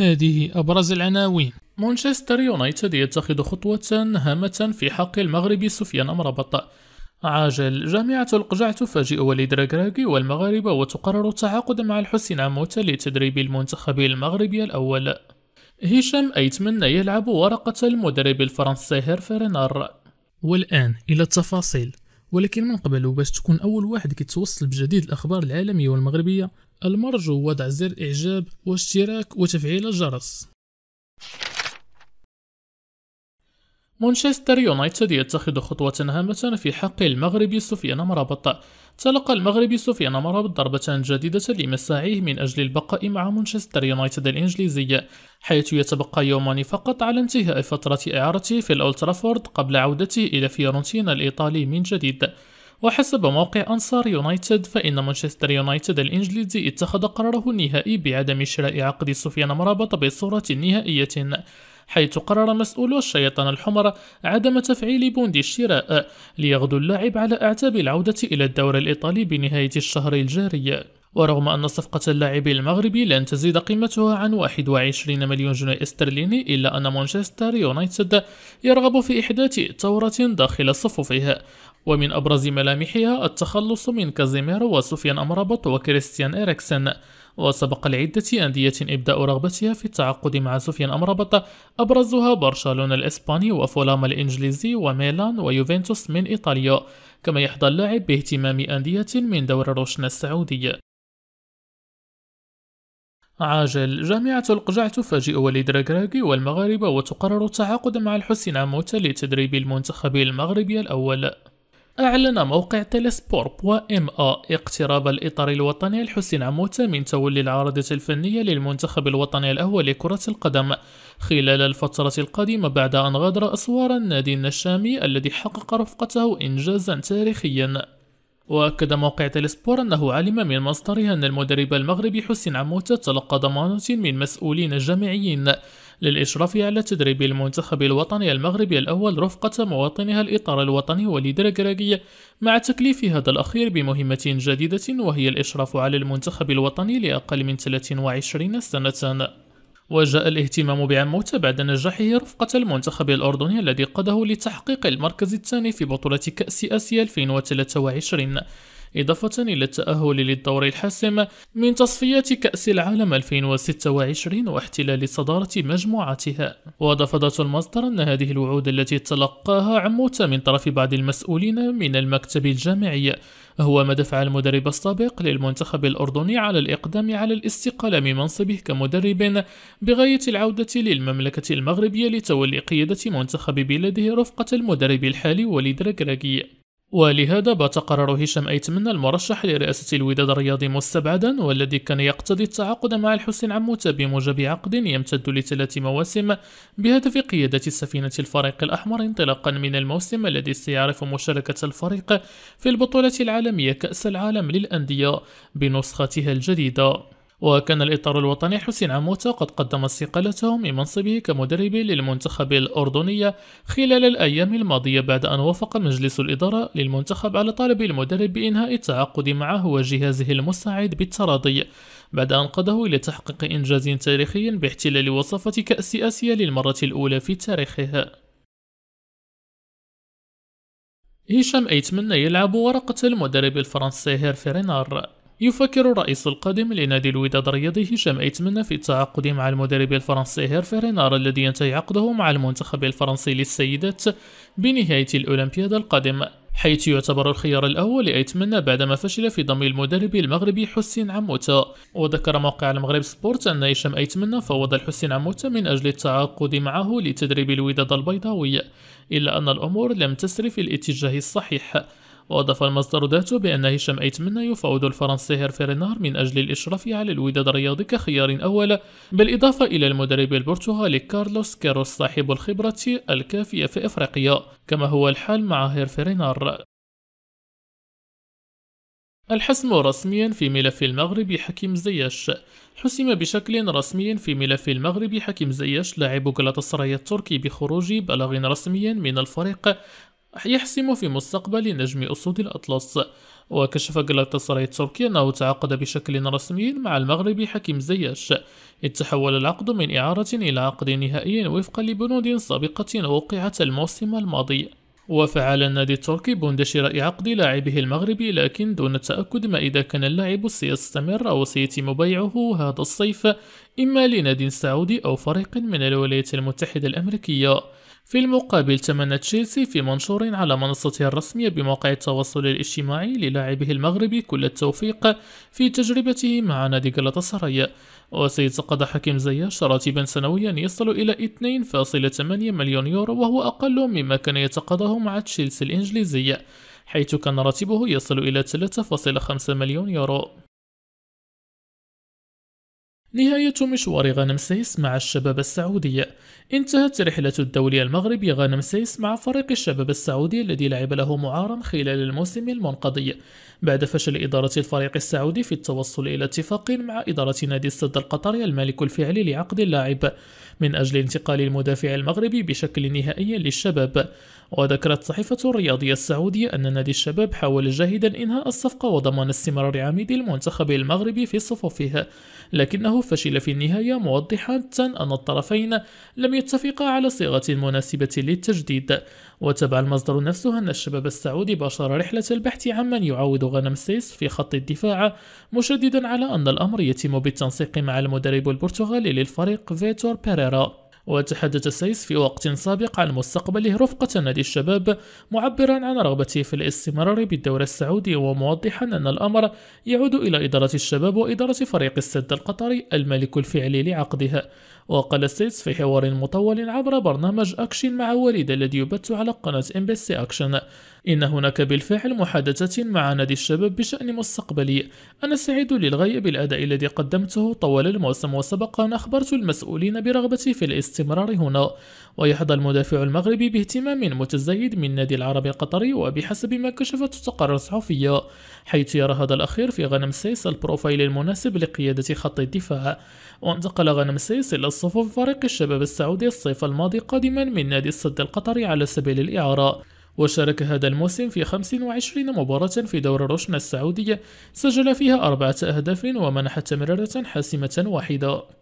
هذه أبرز العناوين مانشستر يونايتد يتخذ خطوة هامة في حق المغرب سفيان أمربط عاجل جامعة القجع تفاجئ وليد راكراكي والمغاربة وتقرر التعاقد مع الحسين عموتة لتدريب المنتخب المغربي الأول هشام أيتمنى يلعب ورقة المدرب الفرنسي هيرفي رينار والآن إلى التفاصيل ولكن من قبل وباش تكون أول واحد كيتوصل بجديد الأخبار العالمية والمغربية المرجو وضع زر إعجاب واشتراك وتفعيل الجرس مانشستر يونايتد يتخذ خطوة هامة في حق المغربي سفيان مرابط تلقى المغربي سفيان مرة ضربة جديدة لمساعيه من أجل البقاء مع مانشستر يونايتد الإنجليزي حيث يتبقى يومان فقط على انتهاء فترة إعارته في الأولترافورد قبل عودته إلى فيورنتينا الإيطالي من جديد وحسب موقع أنصار يونايتد فإن مانشستر يونايتد الإنجليزي اتخذ قراره النهائي بعدم شراء عقد سفيان مرابط بصورة نهائية حيث قرر مسؤولو الشيطان الحمر عدم تفعيل بوند الشراء ليغدو اللاعب على أعتاب العودة إلى الدوري الإيطالي بنهاية الشهر الجاري ورغم أن صفقة اللاعب المغربي لن تزيد قيمتها عن 21 مليون جنيه استرليني إلا أن مانشستر يونايتد يرغب في إحداث ثورة داخل صفوفها ومن أبرز ملامحها التخلص من كازيميرو وسفيان أمرابط وكريستيان إريكسن وسبق لعدة أندية إبداء رغبتها في التعاقد مع سفيان أمرابط أبرزها برشلونة الإسباني وفولام الإنجليزي وميلان ويوفنتوس من إيطاليا كما يحظى اللاعب باهتمام أندية من دور روشنا السعودي عاجل جامعة القجع تفاجئ وليد راكراكي والمغاربة وتقرر التعاقد مع الحسين عموت لتدريب المنتخب المغربي الأول أعلن موقع تيليسبورب وإم آ اقتراب الإطار الوطني لحسين عموتة من تولي العارضة الفنية للمنتخب الوطني الأول لكرة القدم خلال الفترة القادمة بعد أن غادر أسوار النادي النشامي الذي حقق رفقته إنجازا تاريخيا وأكد موقع تلسبور أنه علم من مصدره أن المدرب المغربي حسين عموتة تلقى ضمانة من مسؤولين جامعيين للإشراف على تدريب المنتخب الوطني المغربي الأول رفقة مواطنها الإطار الوطني وليد ركراكي مع تكليف هذا الأخير بمهمة جديدة وهي الإشراف على المنتخب الوطني لأقل من 23 سنة وجاء الاهتمام بعموتة بعد نجاحه رفقة المنتخب الأردني الذي قاده لتحقيق المركز الثاني في بطولة كأس آسيا 2023 إضافة إلى التأهل للدور الحاسم من تصفيات كأس العالم 2026 واحتلال صدارة مجموعتها وضفدت المصدر أن هذه الوعود التي تلقاها عموت من طرف بعض المسؤولين من المكتب الجامعي هو ما دفع المدرب السابق للمنتخب الأردني على الإقدام على الاستقالة من منصبه كمدرب بغاية العودة للمملكة المغربية لتولي قيادة منتخب بلاده رفقة المدرب الحالي وليد ركراكي ولهذا بات قرار هشام أيتمنى المرشح لرئاسة الوداد الرياضي مستبعدا والذي كان يقتضي التعاقد مع الحسين عموتة بموجب عقد يمتد لثلاث مواسم بهدف قيادة سفينة الفريق الأحمر انطلاقا من الموسم الذي سيعرف مشاركة الفريق في البطولة العالمية كأس العالم للأندية بنسختها الجديدة وكان الإطار الوطني حسين عموتة قد قدم استقالته من منصبه كمدرب للمنتخب الأردني خلال الأيام الماضية بعد أن وافق مجلس الإدارة للمنتخب على طلب المدرب بإنهاء التعاقد معه وجهازه المساعد بالتراضي بعد أن قاده إلى تحقيق إنجاز تاريخي باحتلال وصفة كأس آسيا للمرة الأولى في تاريخها هشام أيتمنى يلعب ورقة المدرب الفرنسي هيرفي رينار يفكر الرئيس القادم لنادي الوداد الرياضي هشام ايتمنى في التعاقد مع المدرب الفرنسي هيرفي رينار الذي ينتهي عقده مع المنتخب الفرنسي للسيدات بنهاية الأولمبياد القادم حيث يعتبر الخيار الأول لأيتمنى بعدما فشل في ضم المدرب المغربي حسين عموتة وذكر موقع المغرب سبورت أن هشام أيتمنى فوض الحسين عموتة من أجل التعاقد معه لتدريب الوداد البيضاوي إلا أن الأمور لم تسر في الاتجاه الصحيح وأضاف المصدر ذاته بأن هشام أيتمنى يفاوض الفرنسي رينار من أجل الإشراف على الوداد الرياضي كخيار أول بالإضافة إلى المدرب البرتغالي كارلوس كيروس صاحب الخبرة الكافية في إفريقيا كما هو الحال مع رينار. الحسم رسميا في ملف المغرب حكيم زياش حسم بشكل رسمي في ملف المغرب حكيم زياش لاعب غلطسراي التركي بخروج بلاغ رسمي من الفريق يحسم في مستقبل نجم أسود الأطلس وكشف جلاكتاسراي التركي أنه تعاقد بشكل رسمي مع المغربي حكيم زياش إذ تحول العقد من إعارة إلى عقد نهائي وفقا لبنود سابقة وقعت الموسم الماضي وفعل النادي التركي بند شراء عقد لاعبه المغربي لكن دون التأكد ما إذا كان اللاعب سيستمر أو سيتم بيعه هذا الصيف إما لنادي سعودي أو فريق من الولايات المتحدة الأمريكية في المقابل تمنى تشيلسي في منشور على منصته الرسمية بموقع التواصل الاجتماعي للاعبه المغربي كل التوفيق في تجربته مع نادي غلطسراي وسيتقاضى حكيم زياش راتبا سنويا يصل إلى 2.8 مليون يورو وهو أقل مما كان يتقاضاه مع تشيلسي الإنجليزي حيث كان راتبه يصل إلى 3.5 مليون يورو نهاية مشوار سيس مع الشباب السعودي انتهت رحلة الدولي المغربي سيس مع فريق الشباب السعودي الذي لعب له معارا خلال الموسم المنقضي بعد فشل إدارة الفريق السعودي في التوصل إلى اتفاق مع إدارة نادي السد القطري المالك الفعلي لعقد اللاعب من أجل انتقال المدافع المغربي بشكل نهائي للشباب وذكرت صحيفة الرياضية السعودية أن نادي الشباب حاول جاهدا إنهاء الصفقة وضمان استمرار عميد المنتخب المغربي في صفوفه لكنه فشل في النهاية موضحا أن الطرفين لم يتفقا على صيغة مناسبة للتجديد وتبع المصدر نفسه أن الشباب السعودي باشر رحلة البحث عمن يعوض غنم سيس في خط الدفاع مشددا على أن الأمر يتم بالتنسيق مع المدرب البرتغالي للفريق فيتور بيريرا وتحدث السيس في وقت سابق عن مستقبله رفقة نادي الشباب معبرا عن رغبته في الاستمرار بالدوري السعودي وموضحا أن الأمر يعود إلى إدارة الشباب وإدارة فريق السد القطري الملك الفعلي لعقدها وقال السيس في حوار مطول عبر برنامج أكشن مع وليد الذي يبث على قناة ام بي سي أكشن إن هناك بالفعل محادثات مع نادي الشباب بشأن مستقبلي أنا سعيد للغاية بالأداء الذي قدمته طوال الموسم وسبق أن أخبرت المسؤولين برغبتي في الاستمرار الاستمرار هنا ويحظى المدافع المغربي باهتمام متزايد من نادي العرب القطري وبحسب ما كشفت التقارير الصحفية حيث يرى هذا الأخير في غنم سيس البروفايل المناسب لقيادة خط الدفاع وانتقل غنم سيس إلى صفوف فريق الشباب السعودي الصيف الماضي قادما من نادي الصد القطري على سبيل الإعارة وشارك هذا الموسم في 25 مباراة في دور رشن السعودية سجل فيها أربعة أهداف ومنح تمريرة حاسمة واحدة